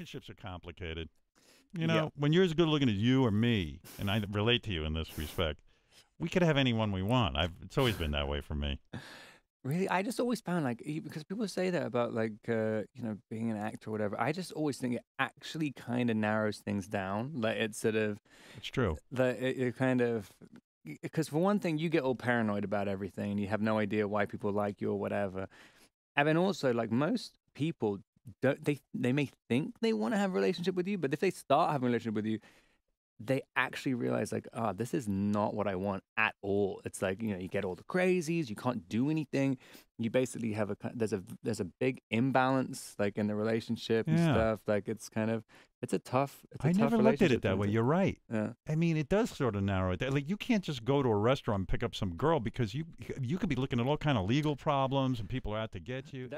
relationships are complicated. You know, yeah. when you're as good looking as you or me, and I relate to you in this respect, we could have anyone we want. I've, it's always been that way for me. Really, I just always found like because people say that about like uh, you know being an actor or whatever. I just always think it actually kind of narrows things down. Like it's sort of it's true. That it, it kind of because for one thing you get all paranoid about everything and you have no idea why people like you or whatever. And then also like most people don't they they may think they want to have a relationship with you, but if they start having a relationship with you, they actually realize like, ah, oh, this is not what I want at all. It's like you know, you get all the crazies, you can't do anything. You basically have a there's a there's a big imbalance like in the relationship and stuff. Like it's kind of it's a tough. It's a I tough never looked at it that way. You're right. Yeah. I mean, it does sort of narrow it. Like you can't just go to a restaurant and pick up some girl because you you could be looking at all kind of legal problems and people are out to get you.